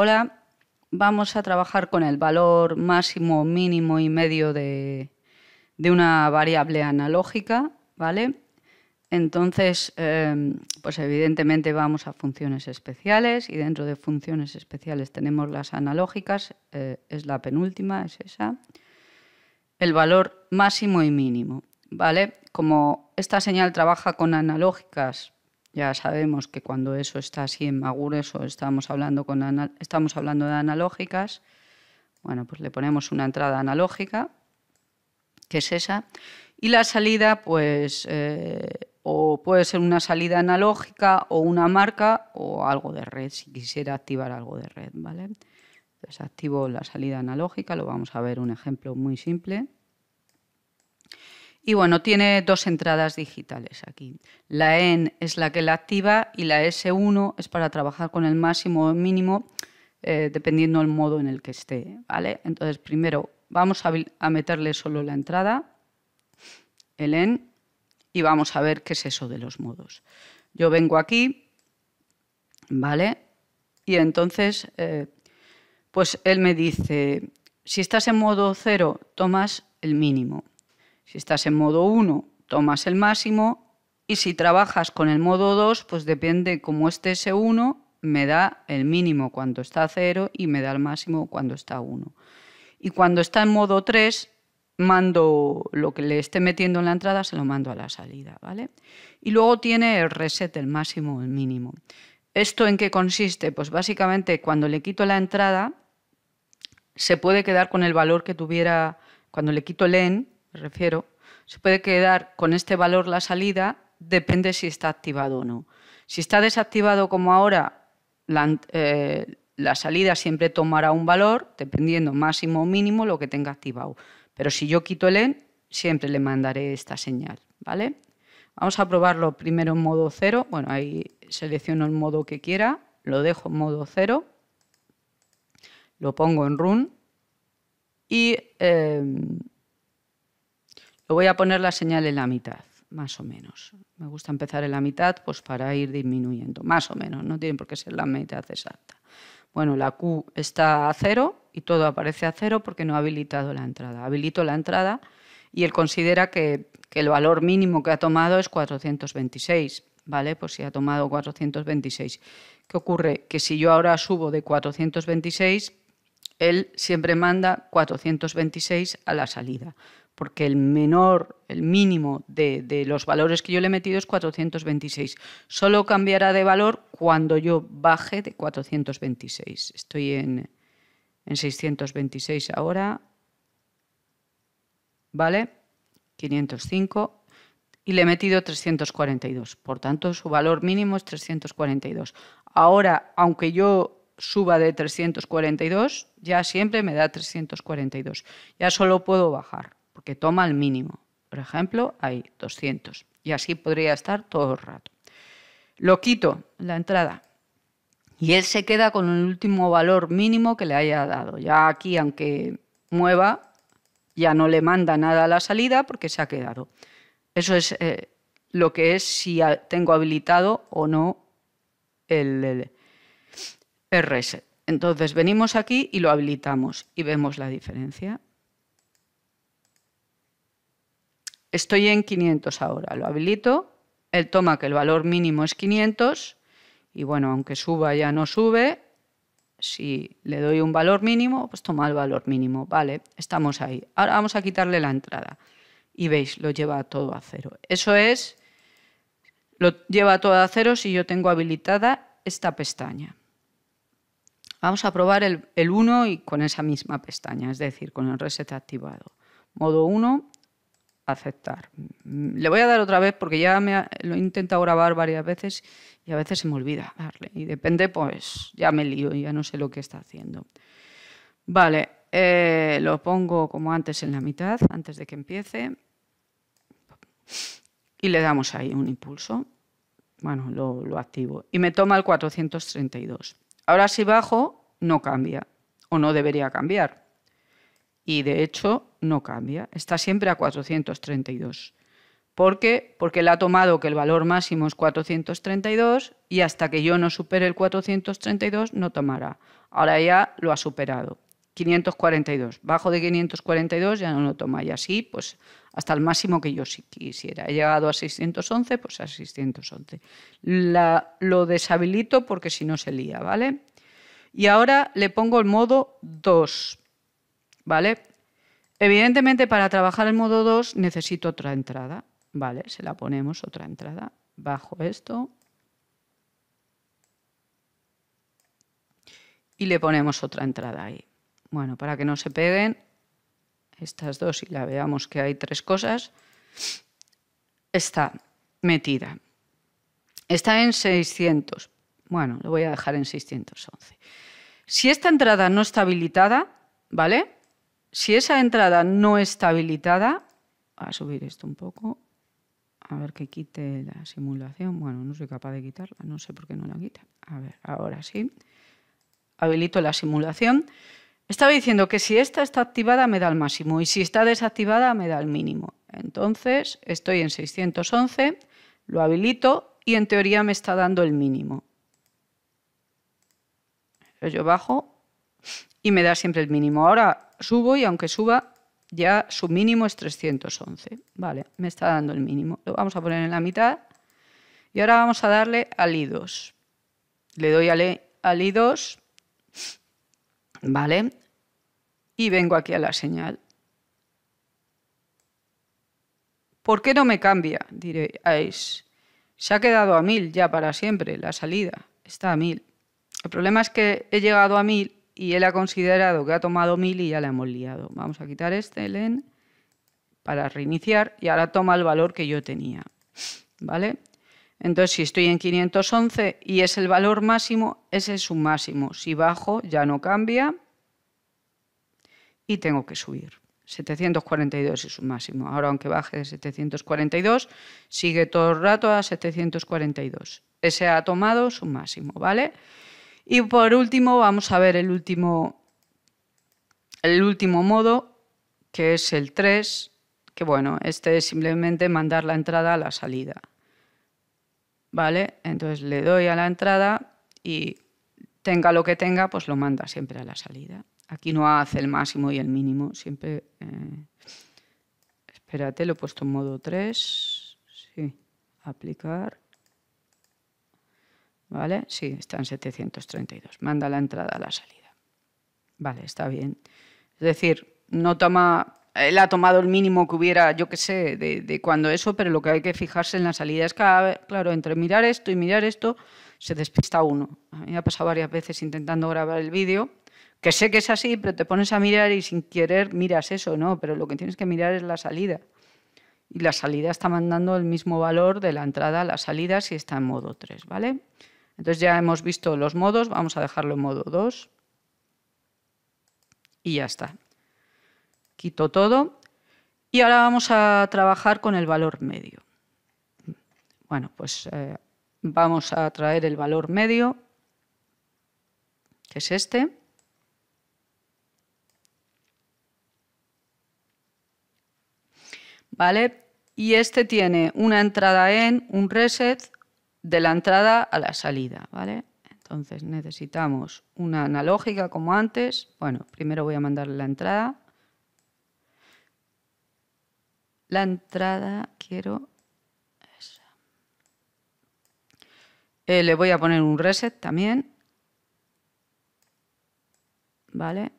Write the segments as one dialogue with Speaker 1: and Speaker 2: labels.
Speaker 1: Ahora vamos a trabajar con el valor máximo, mínimo y medio de, una variable analógica, ¿vale? Entonces, em, pues evidentemente vamos a funciones especiales y dentro de funciones especiales tenemos las analógicas, eh, es la penúltima, es esa, el valor máximo y mínimo, ¿vale? Como esta señal trabaja con analógicas ya sabemos que cuando eso está así en Magures, estamos hablando, con estamos hablando de analógicas. Bueno, pues le ponemos una entrada analógica, que es esa. Y la salida, pues, eh, o puede ser una salida analógica o una marca o algo de red, si quisiera activar algo de red, ¿vale? Entonces activo la salida analógica, lo vamos a ver un ejemplo muy simple. Y bueno, tiene dos entradas digitales aquí. La EN es la que la activa y la S1 es para trabajar con el máximo o mínimo eh, dependiendo del modo en el que esté. ¿vale? Entonces, primero vamos a, meterle solo la entrada, el EN, y vamos a ver qué es eso de los modos. Yo vengo aquí, ¿vale? Y entonces, eh, pues él me dice, si estás en modo cero, tomas el mínimo. Si estás en modo 1, tomas el máximo y si trabajas con el modo 2, pues depende cómo esté ese 1, me da el mínimo cuando está a 0 y me da el máximo cuando está a 1. Y cuando está en modo 3, mando lo que le esté metiendo en la entrada, se lo mando a la salida, ¿vale? Y luego tiene el reset, el máximo, el mínimo. ¿Esto en qué consiste? Pues básicamente cuando le quito la entrada, se puede quedar con el valor que tuviera cuando le quito el en me refiero, se puede quedar con este valor la salida, depende si está activado o no. Si está desactivado como ahora, eh, la, salida siempre tomará un valor, dependiendo máximo o mínimo, lo que tenga activado. Pero si yo quito el en, siempre le mandaré esta señal. ¿vale? Vamos a probarlo primero en modo 0. Bueno, ahí selecciono el modo que quiera, lo dejo en modo 0, lo pongo en run y eh, voy a poner la señal en la mitad, más o menos. Me gusta empezar en la mitad pues para ir disminuyendo, más o menos. No tiene por qué ser la mitad exacta. Bueno, la Q está a cero y todo aparece a cero porque no ha habilitado la entrada. Habilito la entrada y él considera que, que el valor mínimo que ha tomado es 426. ¿Vale? Pues si ha tomado 426. ¿Qué ocurre? Que si yo ahora subo de 426, él siempre manda 426 a la salida porque el menor, el mínimo de, los valores que yo le he metido es 426. Solo cambiará de valor cuando yo baje de 426. Estoy en 626 ahora. ¿Vale? 505. Y le he metido 342. Por tanto, su valor mínimo es 342. Ahora, aunque yo suba de 342, ya siempre me da 342. Ya solo puedo bajar que toma el mínimo. Por ejemplo, hay 200. Y así podría estar todo el rato. Lo quito, la entrada. Y él se queda con el último valor mínimo que le haya dado. Ya aquí, aunque mueva, ya no le manda nada a la salida porque se ha quedado. Eso es eh, lo que es si tengo habilitado o no el, rs Entonces venimos aquí y lo habilitamos y vemos la diferencia. Estoy en 500 ahora, lo habilito, él toma que el valor mínimo es 500 y bueno, aunque suba ya no sube, si le doy un valor mínimo, pues toma el valor mínimo, vale, estamos ahí. Ahora vamos a quitarle la entrada y veis, lo lleva todo a cero. Eso es, lo lleva todo a cero si yo tengo habilitada esta pestaña. Vamos a probar el, el 1 y con esa misma pestaña, es decir, con el reset activado. Modo 1, aceptar. Mm, le voy a dar otra vez porque ya lo he intentado grabar varias veces y a veces se me olvida darle. Y depende, pues ya me lío y ya no sé lo que está haciendo. Vale, eh, lo pongo como antes en la mitad, antes de que empiece. Y le damos ahí un impulso. Bueno, lo, lo activo. Y me toma el 432. Ahora si bajo, no cambia. O no debería cambiar y de hecho no cambia, está siempre a 432. ¿Por qué? Porque él ha tomado que el valor máximo es 432 y hasta que yo no supere el 432 no tomará. Ahora ya lo ha superado. 542. Bajo de 542 ya no lo toma y así pues hasta el máximo que yo sí quisiera. He llegado a 611, pues a 611. lo deshabilito porque si no se lía, ¿vale? Y ahora le pongo el modo 2. ¿vale? Evidentemente para trabajar el modo 2 necesito otra entrada, ¿vale? Se la ponemos otra entrada, bajo esto y le ponemos otra entrada ahí. Bueno, para que no se peguen estas dos y la veamos que hay tres cosas, está metida. Está en 600. Bueno, lo voy a dejar en 611. Si esta entrada no está habilitada, ¿vale? Si esa entrada no está habilitada, a subir esto un poco, a ver que quite la simulación. Bueno, no soy capaz de quitarla, no sé por qué no la quita. A ver, ahora sí. Habilito la simulación. Estaba diciendo que si esta está activada me da el máximo y si está desactivada me da el mínimo. Entonces estoy en 611, lo habilito y en teoría me está dando el mínimo. Yo bajo y me da siempre el mínimo. Ahora subo y aunque suba, ya su mínimo es 311. Vale, me está dando el mínimo. Lo vamos a poner en la mitad. Y ahora vamos a darle al I2. Le doy al, e, I2. Vale. Y vengo aquí a la señal. ¿Por qué no me cambia? Diréis. Se ha quedado a 1000 ya para siempre la salida. Está a 1000. El problema es que he llegado a 1000 y él ha considerado que ha tomado mil y ya le hemos liado. Vamos a quitar este len para reiniciar y ahora toma el valor que yo tenía. ¿Vale? Entonces, si estoy en 511 y es el valor máximo, ese es su máximo. Si bajo, ya no cambia y tengo que subir. 742 es su máximo. Ahora, aunque baje de 742, sigue todo el rato a 742. Ese ha tomado su máximo, ¿vale? Y por último, vamos a ver el último, el último modo, que es el 3, que bueno, este es simplemente mandar la entrada a la salida. ¿Vale? Entonces le doy a la entrada y tenga lo que tenga, pues lo manda siempre a la salida. Aquí no hace el máximo y el mínimo, siempre... Eh, espérate, lo he puesto en modo 3. Sí, aplicar. ¿Vale? Sí, está en 732. Manda la entrada a la salida. Vale, está bien. Es decir, no toma. Él ha tomado el mínimo que hubiera, yo qué sé, de, de, cuando eso, pero lo que hay que fijarse en la salida es que, claro, entre mirar esto y mirar esto, se despista uno. A mí me ha pasado varias veces intentando grabar el vídeo, que sé que es así, pero te pones a mirar y sin querer miras eso, ¿no? Pero lo que tienes que mirar es la salida. Y la salida está mandando el mismo valor de la entrada a la salida si está en modo 3, ¿vale? Entonces ya hemos visto los modos, vamos a dejarlo en modo 2 y ya está. Quito todo y ahora vamos a trabajar con el valor medio. Bueno, pues eh, vamos a traer el valor medio, que es este. ¿Vale? Y este tiene una entrada en, un reset de la entrada a la salida, ¿vale? Entonces necesitamos una analógica como antes. Bueno, primero voy a mandarle la entrada. La entrada quiero... Eh, le voy a poner un reset también. ¿Vale?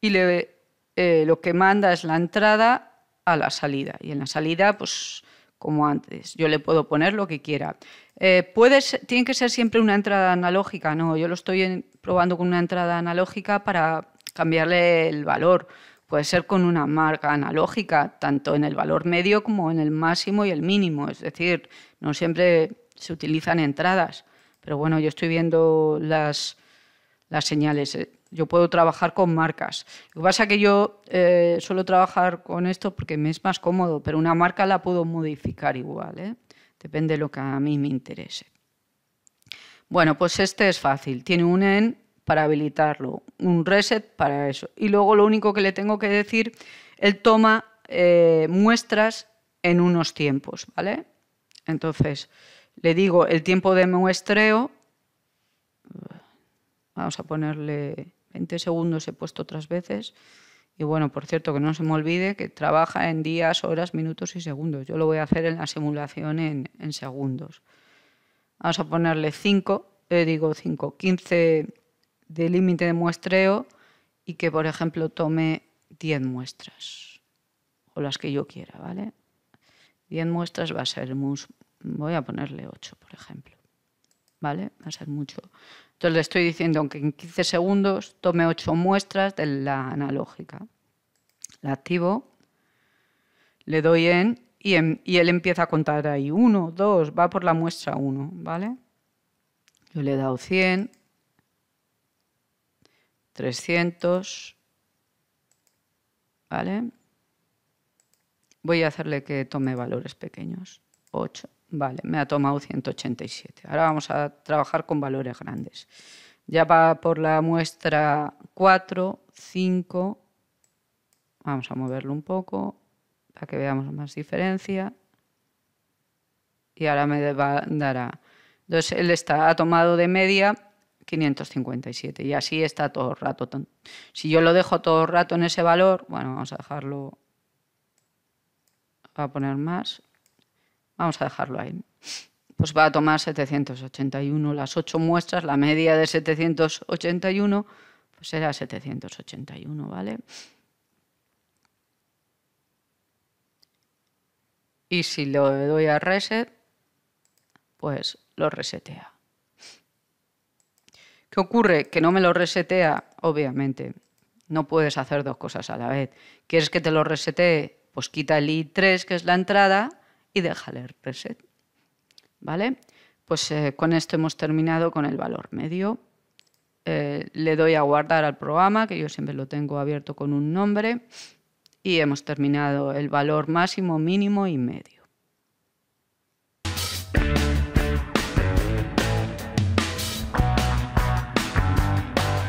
Speaker 1: Y le, eh, lo que manda es la entrada a la salida. Y en la salida, pues como antes. Yo le puedo poner lo que quiera. Eh, puedes, tiene que ser siempre una entrada analógica, ¿no? Yo lo estoy probando con una entrada analógica para cambiarle el valor. Puede ser con una marca analógica, tanto en el valor medio como en el máximo y el mínimo. Es decir, no siempre se utilizan entradas. Pero bueno, yo estoy viendo las, las señales. Eh. Yo puedo trabajar con marcas. Lo que pasa es que yo eh, suelo trabajar con esto porque me es más cómodo, pero una marca la puedo modificar igual. ¿eh? Depende de lo que a mí me interese. Bueno, pues este es fácil. Tiene un end para habilitarlo, un reset para eso. Y luego lo único que le tengo que decir, él toma eh, muestras en unos tiempos, ¿vale? Entonces, le digo el tiempo de muestreo, vamos a ponerle 20 segundos he puesto otras veces. Y bueno, por cierto, que no se me olvide que trabaja en días, horas, minutos y segundos. Yo lo voy a hacer en la simulación en, segundos. Vamos a ponerle 5, eh, digo 5, 15 de límite de muestreo y que, por ejemplo, tome 10 muestras o las que yo quiera, ¿vale? 10 muestras va a ser, voy a ponerle 8, por ejemplo. ¿vale? Va a ser mucho. Entonces le estoy diciendo que en 15 segundos tome 8 muestras de la analógica. La activo, le doy en y, em, él empieza a contar ahí 1, 2, va por la muestra 1, ¿vale? Yo le he dado 100, 300, ¿vale? Voy a hacerle que tome valores pequeños, 8. Vale, me ha tomado 187. Ahora vamos a trabajar con valores grandes. Ya va por la muestra 4, 5. Vamos a moverlo un poco para que veamos más diferencia. Y ahora me dará. Entonces, él está, ha tomado de media 557 y así está todo el rato. Si yo lo dejo todo el rato en ese valor, bueno, vamos a dejarlo, a poner más, Vamos a dejarlo ahí. Pues va a tomar 781, las 8 muestras, la media de 781, pues será 781, ¿vale? Y si lo doy a reset, pues lo resetea. ¿Qué ocurre? Que no me lo resetea, obviamente. No puedes hacer dos cosas a la vez. ¿Quieres que te lo resetee? Pues quita el i3, que es la entrada, y déjale el ¿Vale? Pues eh, con esto hemos terminado con el valor medio. Eh, le doy a guardar al programa, que yo siempre lo tengo abierto con un nombre, y hemos terminado el valor máximo, mínimo y medio.